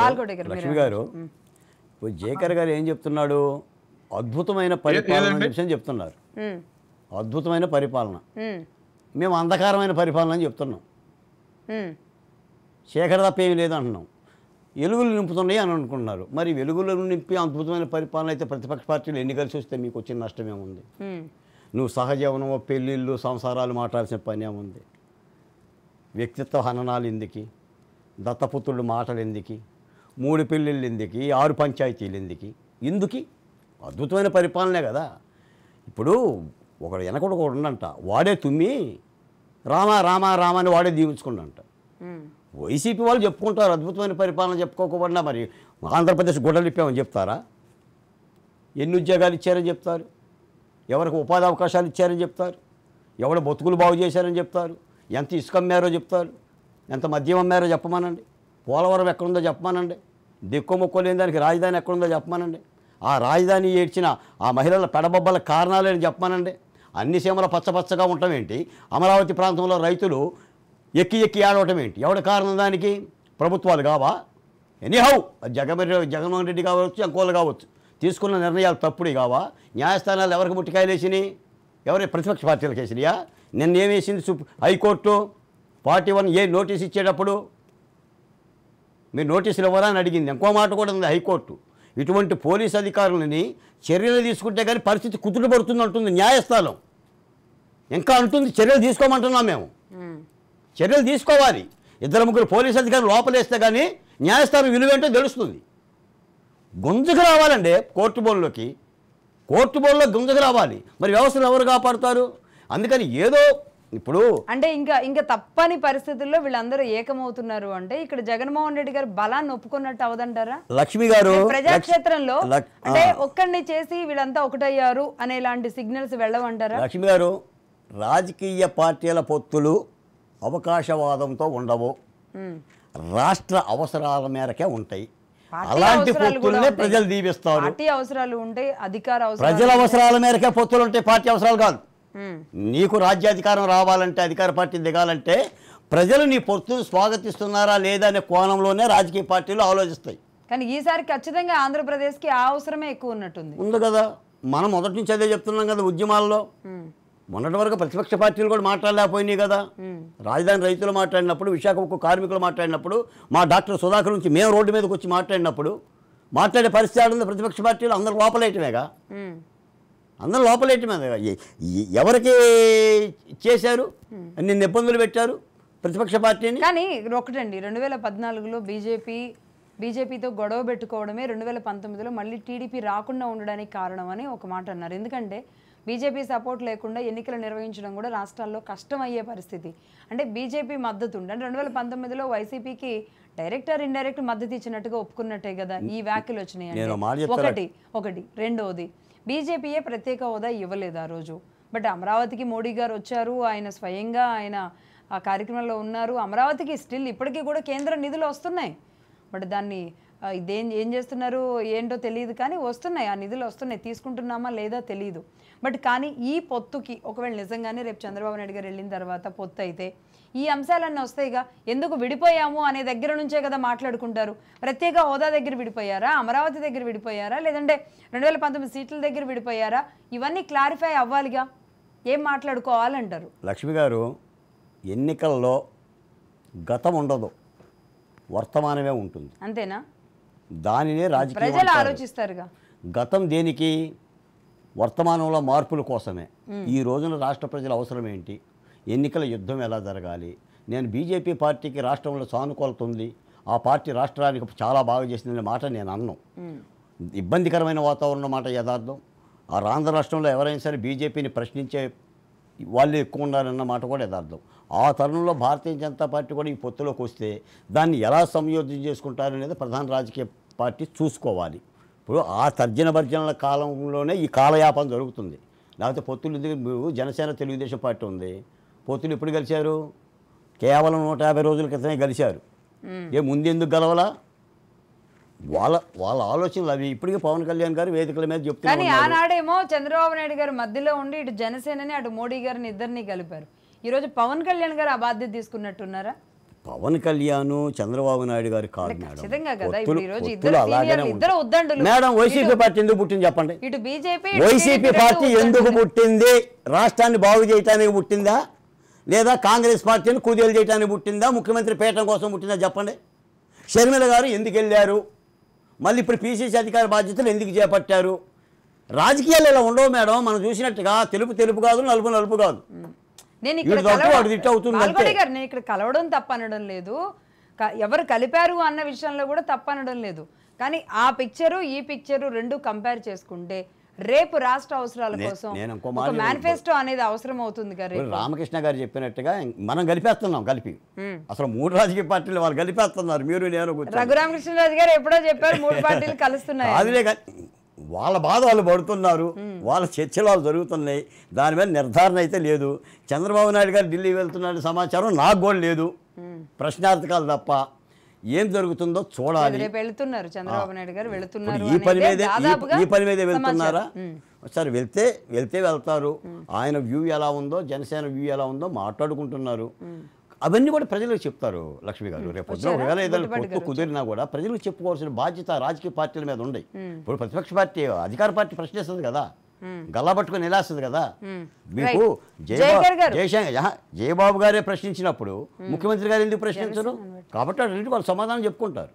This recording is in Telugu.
లక్ష్మి గారు ఇప్పుడు జేకర్ గారు ఏం చెప్తున్నాడు అద్భుతమైన పరిపాలన విషయం చెప్తున్నారు అద్భుతమైన పరిపాలన మేము అంధకారమైన పరిపాలన అని చెప్తున్నాం శేఖర్ తప్ప ఏమి లేదు అంటున్నాం వెలుగులు నింపుతున్నాయి అని అనుకుంటున్నారు మరి వెలుగులను నింపి అద్భుతమైన పరిపాలన అయితే ప్రతిపక్ష పార్టీలు ఎన్ని కలిసి వస్తే మీకు వచ్చిన నష్టమేముంది నువ్వు సహజీవనము పెళ్ళిళ్ళు సంసారాలు మాట్లాడాల్సిన పని ఏముంది వ్యక్తిత్వ హననాలు ఎందుకు దత్తపుత్రుడు మాటలు ఎందుకు మూడు పెళ్ళిళ్ళు ఎందుకు ఆరు పంచాయతీలు ఎందుకు ఎందుకు అద్భుతమైన పరిపాలనే కదా ఇప్పుడు ఒకడు వెనకడు ఒకడు ఉండంట వాడే తుమ్మి రామ రామ రామా అని వాడే దీవించుకుండంట వైసీపీ వాళ్ళు చెప్పుకుంటారు అద్భుతమైన పరిపాలన చెప్పుకోకపోయినా మరి ఆంధ్రప్రదేశ్ ఇప్పామని చెప్తారా ఎన్ని ఉద్యోగాలు ఇచ్చారని చెప్తారు ఎవరికి ఉపాధి అవకాశాలు ఇచ్చారని చెప్తారు ఎవరు బతుకులు బాగు చేశారని చెప్తారు ఎంత ఇసుక అమ్మారో చెప్తారు ఎంత మద్యం అమ్మారో చెప్పమనండి పోలవరం ఎక్కడుందో చెప్పమానండి లేని దానికి రాజధాని ఎక్కడుందో చెప్పమానండి ఆ రాజధాని ఏడ్చిన ఆ మహిళల పెడబొబ్బల కారణాలని చెప్పమానండి అన్ని సీమల పచ్చపచ్చగా ఉండటం ఏంటి అమరావతి ప్రాంతంలో రైతులు ఎక్కి ఎక్కి ఆడవటం ఏంటి ఎవడి కారణం దానికి ప్రభుత్వాలు కావా ఎనీహౌ జగన్ జగన్మోహన్ రెడ్డి కావచ్చు అంకోలు కావచ్చు తీసుకున్న నిర్ణయాలు తప్పుడు కావా న్యాయస్థానాలు ఎవరికి ముట్టికాయలేసినాయి ఎవరి ప్రతిపక్ష పార్టీలకు వేసినాయా నిన్నేమేసింది high court forty one A notice ఇచ్చేటప్పుడు మీరు నోటీసులు ఇవ్వరా అని అడిగింది ఇంకో మాట కూడా ఉంది హైకోర్టు ఇటువంటి పోలీస్ అధికారులని చర్యలు తీసుకుంటే కానీ పరిస్థితి కుదుట పడుతుంది అంటుంది న్యాయస్థానం ఇంకా అంటుంది చర్యలు తీసుకోమంటున్నాం మేము చర్యలు తీసుకోవాలి ఇద్దరు ముగ్గురు పోలీస్ అధికారులు లోపలేస్తే కానీ న్యాయస్థానం విలువేంటో తెలుస్తుంది గుంజకు రావాలండి కోర్టు బోన్లోకి కోర్టు బోన్లో గుంజకు రావాలి మరి వ్యవస్థలు ఎవరు కాపాడుతారు అందుకని ఏదో ఇప్పుడు అంటే ఇంకా ఇంకా తప్పని పరిస్థితుల్లో వీళ్ళందరూ ఏకమవుతున్నారు అంటే ఇక్కడ జగన్మోహన్ రెడ్డి గారు బలాన్ని ఒప్పుకున్నట్టు అవదంటారా లక్ష్మి గారు ప్రజాక్షేత్రంలో అంటే ఒక్కడిని చేసి వీళ్ళంతా ఒకటయ్యారు అనే సిగ్నల్స్ వెళ్ళవంటారా లక్ష్మి గారు రాజకీయ పార్టీల పొత్తులు అవకాశవాదంతో ఉండవు రాష్ట్ర అవసరాల మేరకే ఉంటాయి అలాంటి పొత్తులనే ప్రజలు దీవిస్తారు పార్టీ అవసరాలు ఉంటాయి అధికార ప్రజల అవసరాల మేరకే పొత్తులు ఉంటాయి పార్టీ అవసరాలు కాదు Hmm. నీకు రాజ్యాధికారం రావాలంటే అధికార పార్టీ దిగాలంటే ప్రజలు నీ పొత్తును స్వాగతిస్తున్నారా లేదా అనే కోణంలోనే రాజకీయ పార్టీలు ఆలోచిస్తాయి కానీ ఈసారి ఖచ్చితంగా ఆంధ్రప్రదేశ్కి ఆ అవసరమే ఎక్కువ ఉన్నట్టుంది ఉంది కదా మనం మొదటి నుంచి అదే చెప్తున్నాం కదా ఉద్యమాల్లో hmm. మొన్నటి వరకు ప్రతిపక్ష పార్టీలు కూడా మాట్లాడలేకపోయినాయి కదా hmm. రాజధాని రైతులు మాట్లాడినప్పుడు విశాఖ కార్మికులు మాట్లాడినప్పుడు మా డాక్టర్ సుధాకర్ నుంచి మేము రోడ్డు మీదకి వచ్చి మాట్లాడినప్పుడు మాట్లాడే పరిస్థితి ప్రతిపక్ష పార్టీలు అందరూ లోపలేయటమేగా అందరూ లోపలేటి ఎవరికి చేశారు నిన్న ఇబ్బందులు పెట్టారు ప్రతిపక్ష పార్టీని కానీ ఒకటండి రెండు వేల పద్నాలుగులో బీజేపీ బీజేపీతో గొడవ పెట్టుకోవడమే రెండు వేల పంతొమ్మిదిలో మళ్ళీ టీడీపీ రాకుండా ఉండడానికి కారణం అని ఒక మాట అన్నారు ఎందుకంటే బీజేపీ సపోర్ట్ లేకుండా ఎన్నికలు నిర్వహించడం కూడా రాష్ట్రాల్లో కష్టమయ్యే పరిస్థితి అంటే బీజేపీ మద్దతు ఉండే రెండు వేల పంతొమ్మిదిలో వైసీపీకి డైరెక్ట్ ఆర్ ఇండైరెక్ట్ మద్దతు ఇచ్చినట్టుగా ఒప్పుకున్నట్టే కదా ఈ వ్యాఖ్యలు వచ్చినాయి ఒకటి ఒకటి రెండవది బీజేపీయే ప్రత్యేక హోదా ఇవ్వలేదు ఆ రోజు బట్ అమరావతికి మోడీ గారు వచ్చారు ఆయన స్వయంగా ఆయన ఆ కార్యక్రమంలో ఉన్నారు అమరావతికి స్టిల్ ఇప్పటికీ కూడా కేంద్ర నిధులు వస్తున్నాయి బట్ దాన్ని ఇదేం ఏం చేస్తున్నారు ఏంటో తెలియదు కానీ వస్తున్నాయి ఆ నిధులు వస్తున్నాయి తీసుకుంటున్నామా లేదా తెలియదు బట్ కానీ ఈ పొత్తుకి ఒకవేళ నిజంగానే రేపు చంద్రబాబు నాయుడు గారు వెళ్ళిన తర్వాత పొత్తు అయితే ఈ అంశాలన్నీ వస్తాయిగా ఎందుకు విడిపోయాము అనే దగ్గర నుంచే కదా మాట్లాడుకుంటారు ప్రత్యేక హోదా దగ్గర విడిపోయారా అమరావతి దగ్గర విడిపోయారా లేదంటే రెండు వేల పంతొమ్మిది సీట్ల దగ్గర విడిపోయారా ఇవన్నీ క్లారిఫై అవ్వాలిగా ఏం మాట్లాడుకోవాలంటారు లక్ష్మి గారు ఎన్నికల్లో గతం ఉండదు వర్తమానమే ఉంటుంది అంతేనా దానినే రాజకీయం గతం దేనికి వర్తమానంలో మార్పుల కోసమే ఈ రోజున రాష్ట్ర ప్రజల అవసరం ఏంటి ఎన్నికల యుద్ధం ఎలా జరగాలి నేను బీజేపీ పార్టీకి రాష్ట్రంలో సానుకూలత ఉంది ఆ పార్టీ రాష్ట్రానికి చాలా బాగా చేసిందనే మాట నేను అన్నం ఇబ్బందికరమైన వాతావరణం మాట యథార్థం ఆ రాంధ్ర రాష్ట్రంలో ఎవరైనా సరే బీజేపీని ప్రశ్నించే వాళ్ళు ఎక్కువ ఉన్నారన్న మాట కూడా యథార్థం ఆ తరుణంలో భారతీయ జనతా పార్టీ కూడా ఈ పొత్తులోకి వస్తే దాన్ని ఎలా సంయోజన చేసుకుంటారనేది ప్రధాన రాజకీయ పార్టీ చూసుకోవాలి ఇప్పుడు ఆ తర్జన భర్జనల కాలంలోనే ఈ కాలయాపన జరుగుతుంది లేకపోతే పొత్తులు ఎందుకు జనసేన తెలుగుదేశం పార్టీ ఉంది పొత్తులు ఎప్పుడు కలిశారు కేవలం నూట యాభై రోజుల క్రితమే కలిశారు ఏ ముందెందుకు గలవలా వాళ్ళ వాళ్ళ ఆలోచనలు అవి ఇప్పటికే పవన్ కళ్యాణ్ గారు వేదికల మీద చెప్తున్నారు ఆనాడేమో చంద్రబాబు నాయుడు గారు మధ్యలో ఉండి ఇటు జనసేనని అటు మోడీ గారిని ఇద్దరిని కలిపారు ఈరోజు పవన్ కళ్యాణ్ గారు ఆ బాధ్యత తీసుకున్నట్టున్నారా పవన్ కళ్యాణ్ చంద్రబాబు నాయుడు గారు కాదు మేడం వైసీపీ పార్టీ ఎందుకు పుట్టింది చెప్పండి వైసీపీ పార్టీ ఎందుకు పుట్టింది రాష్ట్రాన్ని బాగు చేయటానికి పుట్టిందా లేదా కాంగ్రెస్ పార్టీని కుదేలు చేయడానికి పుట్టిందా ముఖ్యమంత్రి పీఠం కోసం పుట్టిందా చెప్పండి షర్మిల గారు ఎందుకు వెళ్ళారు మళ్ళీ ఇప్పుడు పీసీసీ అధికార బాధ్యతలు ఎందుకు చేపట్టారు రాజకీయాలు ఇలా ఉండవు మేడం మనం చూసినట్టుగా తెలుపు తెలుపు కాదు నలుపు నలుపు కాదు నేను ఇక్కడ కలవడం తప్పనడం లేదు ఎవరు కలిపారు అన్న విషయంలో కూడా తప్పనడం లేదు కానీ ఆ పిక్చరు ఈ పిక్చరు రెండు కంపేర్ చేసుకుంటే రేపు రాష్ట్ర అవసరాల కోసం మేనిఫెస్టో అనేది అవసరం అవుతుంది గారు రామకృష్ణ గారు చెప్పినట్టుగా మనం గలిపేస్తున్నాం కలిపి అసలు మూడు రాజకీయ పార్టీలు వాళ్ళు గలిపేస్తున్నారు మీరు నేను రఘురామకృష్ణరాజు గారు ఎప్పుడో చెప్పారు మూడు పార్టీలు కలుస్తున్నాయి అదిలే వాళ్ళ బాధ వాళ్ళు పడుతున్నారు వాళ్ళ చర్చలు జరుగుతున్నాయి దాని మీద నిర్ధారణ అయితే లేదు చంద్రబాబు నాయుడు గారు ఢిల్లీ వెళ్తున్నాడు సమాచారం నాకు కూడా లేదు ప్రశ్నార్థకాలు తప్ప ఏం జరుగుతుందో చూడాలి వెళ్తున్నారు చంద్రబాబు నాయుడు ఈ పని మీదే ఈ పని మీదే వెళ్తున్నారా ఒకసారి వెళ్తే వెళ్తే వెళ్తారు ఆయన వ్యూ ఎలా ఉందో జనసేన వ్యూ ఎలా ఉందో మాట్లాడుకుంటున్నారు అవన్నీ కూడా ప్రజలకు చెప్తారు లక్ష్మి గారు రేపు ఒకవేళ ఏదైనా పొత్తు కుదిరినా కూడా ప్రజలకు చెప్పుకోవాల్సిన బాధ్యత రాజకీయ పార్టీల మీద ఉండే ఇప్పుడు ప్రతిపక్ష పార్టీ అధికార పార్టీ ప్రశ్నిస్తుంది కదా గల్లా పట్టుకుని నిలాస్తుంది కదా మీకు జయబాబు గారే ప్రశ్నించినప్పుడు ముఖ్యమంత్రి గారు ఎందుకు ప్రశ్నించరు కాబట్టి వాళ్ళు సమాధానం చెప్పుకుంటారు